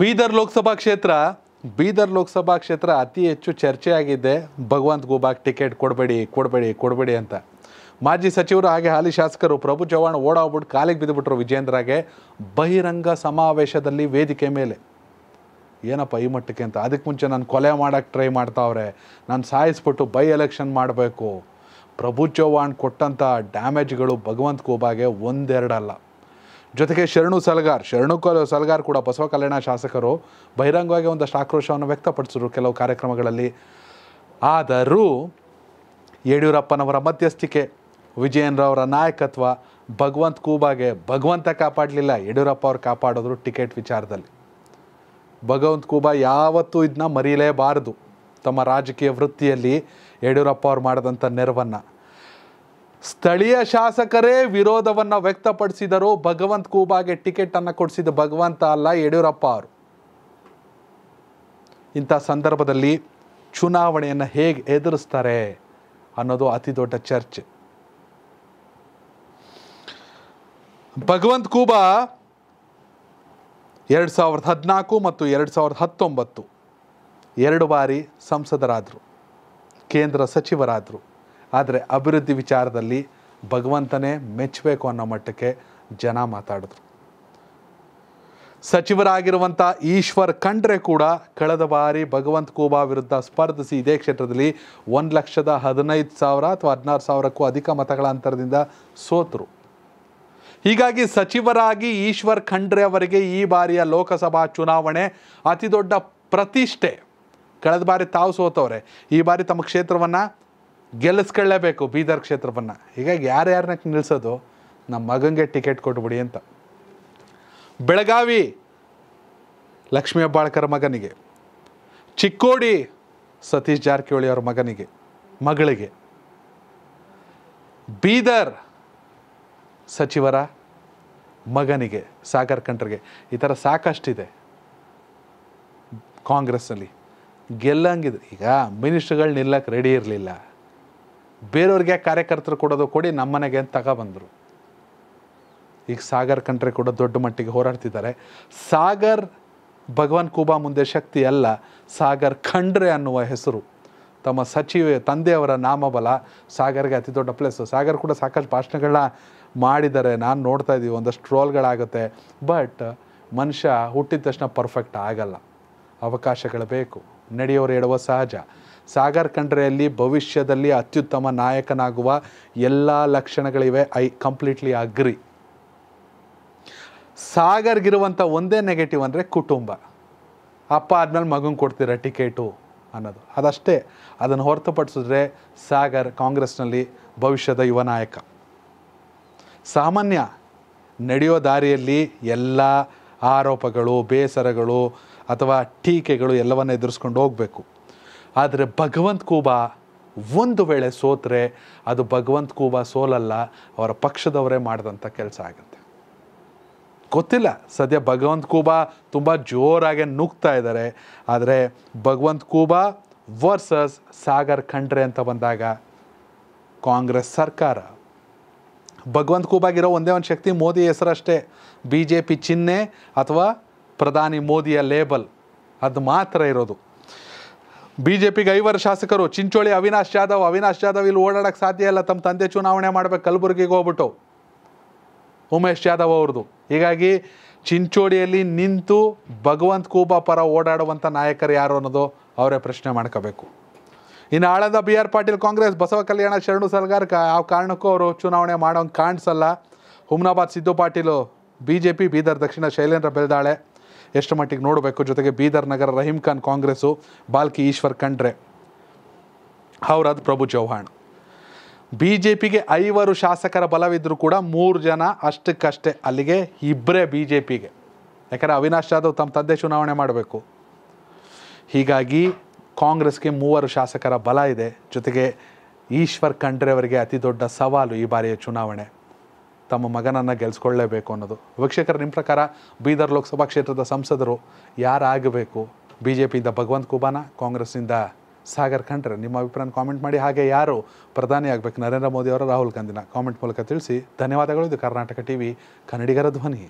ಬೀದರ್ ಲೋಕಸಭಾ ಕ್ಷೇತ್ರ ಬೀದರ್ ಲೋಕಸಭಾ ಕ್ಷೇತ್ರ ಅತಿ ಹೆಚ್ಚು ಚರ್ಚೆಯಾಗಿದ್ದೆ ಭಗವಂತ ಗೋಬಾಗ್ ಟಿಕೆಟ್ ಕೊಡಬೇಡಿ ಕೊಡಬೇಡಿ ಕೊಡಬೇಡಿ ಅಂತ ಮಾಜಿ ಸಚಿವರು ಹಾಗೆ ಹಾಲಿ ಶಾಸಕರು ಪ್ರಭು ಚವ್ಹಾಣ್ ಓಡಾಡ್ಬಿಟ್ಟು ಕಾಲಿಗೆ ಬಿದ್ದುಬಿಟ್ರು ವಿಜೇಂದ್ರಾಗೆ ಬಹಿರಂಗ ಸಮಾವೇಶದಲ್ಲಿ ವೇದಿಕೆ ಮೇಲೆ ಏನಪ್ಪ ಈ ಮಟ್ಟಕ್ಕೆ ಅಂತ ಅದಕ್ಕೆ ಮುಂಚೆ ನಾನು ಕೊಲೆ ಮಾಡೋಕ್ಕೆ ಟ್ರೈ ಮಾಡ್ತಾವ್ರೆ ನಾನು ಸಾಯಿಸ್ಬಿಟ್ಟು ಬೈ ಎಲೆಕ್ಷನ್ ಮಾಡಬೇಕು ಪ್ರಭು ಚವ್ಹಾಣ್ ಕೊಟ್ಟಂಥ ಡ್ಯಾಮೇಜ್ಗಳು ಭಗವಂತ ಗೋಬಾಗೆ ಒಂದೆರಡಲ್ಲ ಜೊತೆಗೆ ಶರಣು ಸಲಗಾರ್ ಶರಣು ಸಲಗಾರ್ ಕೂಡ ಬಸವ ಕಲ್ಯಾಣ ಶಾಸಕರು ಬಹಿರಂಗವಾಗಿ ಒಂದಷ್ಟು ಆಕ್ರೋಶವನ್ನು ವ್ಯಕ್ತಪಡಿಸಿದ್ರು ಕೆಲವು ಕಾರ್ಯಕ್ರಮಗಳಲ್ಲಿ ಆದರೂ ಯಡಿಯೂರಪ್ಪನವರ ಮಧ್ಯಸ್ಥಿಕೆ ವಿಜಯನ್ರವರ ನಾಯಕತ್ವ ಭಗವಂತ ಕೂಬಾಗೆ ಭಗವಂತ ಕಾಪಾಡಲಿಲ್ಲ ಯಡಿಯೂರಪ್ಪ ಅವ್ರು ಕಾಪಾಡಿದ್ರು ಟಿಕೆಟ್ ವಿಚಾರದಲ್ಲಿ ಭಗವಂತ ಕೂಬಾ ಯಾವತ್ತೂ ಇದನ್ನ ಮರೆಯಲೇಬಾರದು ತಮ್ಮ ರಾಜಕೀಯ ವೃತ್ತಿಯಲ್ಲಿ ಯಡಿಯೂರಪ್ಪ ಅವ್ರು ಮಾಡಿದಂಥ ನೆರವನ್ನು ಸ್ಥಳೀಯ ಶಾಸಕರೇ ವಿರೋಧವನ್ನು ವ್ಯಕ್ತಪಡಿಸಿದರು ಭಗವಂತ ಕೂಬಾಗೆ ಟಿಕೆಟನ್ನು ಕೊಡಿಸಿದ ಭಗವಂತ ಅಲ್ಲ ಯಡಿಯೂರಪ್ಪ ಅವರು ಇಂಥ ಸಂದರ್ಭದಲ್ಲಿ ಚುನಾವಣೆಯನ್ನು ಹೇಗೆ ಎದುರಿಸ್ತಾರೆ ಅನ್ನೋದು ಅತಿ ದೊಡ್ಡ ಚರ್ಚೆ ಭಗವಂತ ಕೂಬಾ ಎರಡು ಸಾವಿರದ ಹದಿನಾಲ್ಕು ಮತ್ತು ಎರಡು ಸಾವಿರದ ಹತ್ತೊಂಬತ್ತು ಎರಡು ಬಾರಿ ಸಂಸದರಾದರು ಕೇಂದ್ರ ಸಚಿವರಾದರು ಆದರೆ ಅಭಿವೃದ್ಧಿ ವಿಚಾರದಲ್ಲಿ ಭಗವಂತನೇ ಮೆಚ್ಚಬೇಕು ಅನ್ನೋ ಮಟ್ಟಕ್ಕೆ ಜನ ಮಾತಾಡಿದ್ರು ಸಚಿವರಾಗಿರುವಂಥ ಈಶ್ವರ್ ಖಂಡ್ರೆ ಕೂಡ ಕಳೆದ ಬಾರಿ ಭಗವಂತ ಕೂಬಾ ವಿರುದ್ಧ ಸ್ಪರ್ಧಿಸಿ ಇದೇ ಕ್ಷೇತ್ರದಲ್ಲಿ ಒಂದು ಲಕ್ಷದ ಹದಿನೈದು ಸಾವಿರ ಅಥವಾ ಹದಿನಾರು ಸಾವಿರಕ್ಕೂ ಅಧಿಕ ಮತಗಳ ಅಂತರದಿಂದ ಸೋತರು ಹೀಗಾಗಿ ಸಚಿವರಾಗಿ ಈಶ್ವರ್ ಖಂಡ್ರೆ ಅವರಿಗೆ ಈ ಬಾರಿಯ ಲೋಕಸಭಾ ಚುನಾವಣೆ ಅತಿದೊಡ್ಡ ಪ್ರತಿಷ್ಠೆ ಕಳೆದ ಬಾರಿ ತಾವು ಸೋತವ್ರೆ ಈ ಬಾರಿ ತಮ್ಮ ಕ್ಷೇತ್ರವನ್ನು ಗೆಲ್ಲಿಸ್ಕೊಳ್ಳೇಬೇಕು ಬೀದರ್ ಕ್ಷೇತ್ರವನ್ನು ಹೀಗಾಗಿ ಯಾರ್ಯಾರನ್ನ ನಿಲ್ಲಿಸೋದು ನಮ್ಮ ಮಗನಿಗೆ ಟಿಕೆಟ್ ಕೊಟ್ಬಿಡಿ ಅಂತ ಬೆಳಗಾವಿ ಲಕ್ಷ್ಮೀ ಹೆಬ್ಬಾಳ್ಕರ್ ಮಗನಿಗೆ ಚಿಕ್ಕೋಡಿ ಸತೀಶ್ ಜಾರಕಿಹೊಳಿ ಅವ್ರ ಮಗನಿಗೆ ಮಗಳಿಗೆ ಬೀದರ್ ಸಚಿವರ ಮಗನಿಗೆ ಸಾಗರ್ ಕಂಟ್ರಿಗೆ ಈ ಥರ ಸಾಕಷ್ಟಿದೆ ಕಾಂಗ್ರೆಸ್ನಲ್ಲಿ ಗೆಲ್ಲಂಗಿದ್ರು ಈಗ ಮಿನಿಸ್ಟ್ರ್ಗಳು ನಿಲ್ಲಕ್ಕೆ ರೆಡಿ ಇರಲಿಲ್ಲ ಬೇರೆಯವ್ರಿಗೆ ಕಾರ್ಯಕರ್ತರು ಕೊಡೋದು ಕೊಡಿ ನಮ್ಮನೆಗೆ ಅಂತ ತಗೊಬಂದರು ಈಗ ಸಾಗರ್ ಕಂಡ್ರೆ ಕೂಡ ದೊಡ್ಡ ಮಟ್ಟಿಗೆ ಹೋರಾಡ್ತಿದ್ದಾರೆ ಸಾಗರ್ ಭಗವಾನ್ ಕೂಬಾ ಮುಂದೆ ಶಕ್ತಿ ಅಲ್ಲ ಸಾಗರ್ ಖಂಡ್ರೆ ಅನ್ನುವ ಹೆಸರು ತಮ್ಮ ಸಚಿವ ತಂದೆಯವರ ನಾಮಬಲ ಸಾಗರ್ಗೆ ಅತಿ ದೊಡ್ಡ ಪ್ಲೇಸು ಸಾಗರ್ ಕೂಡ ಸಾಕಷ್ಟು ಭಾಷಣಗಳನ್ನ ಮಾಡಿದ್ದಾರೆ ನಾನು ನೋಡ್ತಾ ಇದ್ದೀವಿ ಒಂದಷ್ಟು ಟ್ರೋಲ್ಗಳಾಗುತ್ತೆ ಬಟ್ ಮನುಷ್ಯ ಹುಟ್ಟಿದ ತಕ್ಷಣ ಪರ್ಫೆಕ್ಟ್ ಆಗಲ್ಲ ಅವಕಾಶಗಳು ಬೇಕು ನಡೆಯೋರು ಹೇಳುವ ಸಹಜ ಸಾಗರ್ ಖಂಡ್ರೆಯಲ್ಲಿ ಭವಿಷ್ಯದಲ್ಲಿ ಅತ್ಯುತ್ತಮ ನಾಯಕನಾಗುವ ಎಲ್ಲ ಲಕ್ಷಣಗಳಿವೆ ಐ ಕಂಪ್ಲೀಟ್ಲಿ ಅಗ್ರಿ ಸಾಗರ್ಗಿರುವಂಥ ಒಂದೇ ನೆಗೆಟಿವ್ ಅಂದರೆ ಕುಟುಂಬ ಅಪ್ಪ ಆದಮೇಲೆ ಮಗನ ಕೊಡ್ತೀರ ಟಿಕೆಟು ಅನ್ನೋದು ಅದಷ್ಟೇ ಅದನ್ನು ಹೊರತುಪಡಿಸಿದ್ರೆ ಸಾಗರ್ ಕಾಂಗ್ರೆಸ್ನಲ್ಲಿ ಭವಿಷ್ಯದ ಯುವ ನಾಯಕ ಸಾಮಾನ್ಯ ನಡೆಯೋ ದಾರಿಯಲ್ಲಿ ಎಲ್ಲ ಆರೋಪಗಳು ಬೇಸರಗಳು ಅಥವಾ ಟೀಕೆಗಳು ಎಲ್ಲವನ್ನು ಎದುರಿಸ್ಕೊಂಡು ಹೋಗಬೇಕು ಆದರೆ ಭಗವಂತ ಕೂಬಾ ಒಂದು ವೇಳೆ ಸೋತರೆ ಅದು ಭಗವಂತ ಕೂಬಾ ಸೋಲಲ್ಲ ಅವರ ಪಕ್ಷದವರೇ ಮಾಡಿದಂಥ ಕೆಲಸ ಆಗುತ್ತೆ ಗೊತ್ತಿಲ್ಲ ಸದ್ಯ ಭಗವಂತ ಕೂಬಾ ತುಂಬ ಜೋರಾಗೆ ನುಗ್ತಾ ಇದ್ದಾರೆ ಆದರೆ ಭಗವಂತ ಕೂಬಾ ವರ್ಸಸ್ ಸಾಗರ್ ಖಂಡ್ರೆ ಅಂತ ಬಂದಾಗ ಕಾಂಗ್ರೆಸ್ ಸರ್ಕಾರ ಭಗವಂತ ಕೂಬಾಗಿರೋ ಒಂದೇ ಒಂದು ಶಕ್ತಿ ಮೋದಿ ಹೆಸರಷ್ಟೇ ಬಿ ಜೆ ಪಿ ಚಿಹ್ನೆ ಅಥವಾ ಪ್ರಧಾನಿ ಮೋದಿಯ ಲೇಬಲ್ ಅದು ಮಾತ್ರ ಇರೋದು ಬಿ ಜೆ ಪಿಗೆ ಐವರು ಶಾಸಕರು ಚಿಂಚೋಳಿ ಅವಿನಾಶ್ ಜಾಧವ್ ಅವಿನಾಶ್ ಜಾಧವ್ ಇಲ್ಲಿ ಓಡಾಡಕ್ಕೆ ಸಾಧ್ಯ ಇಲ್ಲ ತಮ್ಮ ತಂದೆ ಚುನಾವಣೆ ಮಾಡ್ಬೇಕು ಕಲಬುರಗಿಗೆ ಹೋಗ್ಬಿಟ್ಟು ಉಮೇಶ್ ಜಾಧವ್ ಅವ್ರದು ಹೀಗಾಗಿ ಚಿಂಚೋಳಿಯಲ್ಲಿ ನಿಂತು ಭಗವಂತ ಕೂಬಾ ಪರ ಓಡಾಡುವಂಥ ನಾಯಕರು ಯಾರು ಅನ್ನೋದು ಅವರೇ ಪ್ರಶ್ನೆ ಮಾಡ್ಕೋಬೇಕು ಇನ್ನು ಆಳದ B R Patil Congress Basavakalyan Sharanu ಸರ್ಕಾರ ಯಾವ ಕಾರಣಕ್ಕೂ ಅವರು ಚುನಾವಣೆ ಮಾಡೋಂಗೆ ಕಾಣಿಸಲ್ಲ Humnabad Siddu Patil B J P Bidar ದಕ್ಷಿಣ ಶೈಲೇಂದ್ರ ಬೆಳ್ದಾಳೆ ಎಷ್ಟು ಮಟ್ಟಿಗೆ ನೋಡಬೇಕು ಜೊತೆಗೆ ಬೀದರ್ ನಗರ ರಹೀಂ ಖಾನ್ ಕಾಂಗ್ರೆಸ್ಸು ಬಾಲ್ಕಿ ಈಶ್ವರ್ ಖಂಡ್ರೆ ಹೌರಾದ್ ಪ್ರಭು ಚೌಹಾಣ್ ಬಿ ಜೆ ಪಿಗೆ ಐವರು ಶಾಸಕರ ಬಲವಿದ್ದರೂ ಕೂಡ ಮೂರು ಜನ ಅಷ್ಟಕ್ಕಷ್ಟೇ ಅಲ್ಲಿಗೆ ಇಬ್ಬರೇ ಬಿ ಜೆ ಪಿಗೆ ಯಾಕಂದರೆ ಅವಿನಾಶ್ ಜಾಧವ್ ತಮ್ಮ ತಂದೆ ಚುನಾವಣೆ ಮಾಡಬೇಕು ಹೀಗಾಗಿ ಕಾಂಗ್ರೆಸ್ಗೆ ಮೂವರು ಶಾಸಕರ ಬಲ ಇದೆ ಜೊತೆಗೆ ಈಶ್ವರ್ ಖಂಡ್ರೆ ಅವರಿಗೆ ಅತಿ ದೊಡ್ಡ ಸವಾಲು ಈ ಬಾರಿಯ ಚುನಾವಣೆ ತಮ್ಮ ಮಗನನ್ನು ಗೆಲ್ಸ್ಕೊಳ್ಳೇಬೇಕು ಅನ್ನೋದು ವೀಕ್ಷಕರು ನಿಮ್ಮ ಪ್ರಕಾರ ಬೀದರ್ ಲೋಕಸಭಾ ಕ್ಷೇತ್ರದ ಸಂಸದರು ಯಾರಾಗಬೇಕು ಬಿ ಜೆ ಪಿಯಿಂದ ಭಗವಂತ್ ಕುಬಾನ ಕಾಂಗ್ರೆಸ್ನಿಂದ ಸಾಗರ್ ಖಂಡ್ರೆ ನಿಮ್ಮ ಅಭಿಪ್ರಾಯ ಕಾಮೆಂಟ್ ಮಾಡಿ ಹಾಗೆ ಯಾರು ಪ್ರಧಾನಿ ಆಗಬೇಕು ನರೇಂದ್ರ ಮೋದಿ ಅವರ ರಾಹುಲ್ ಗಾಂಧಿನ ಕಾಮೆಂಟ್ ಮೂಲಕ ತಿಳಿಸಿ ಧನ್ಯವಾದಗಳು ಇದು ಕರ್ನಾಟಕ ಟಿ ವಿ ಕನ್ನಡಿಗರ ಧ್ವನಿ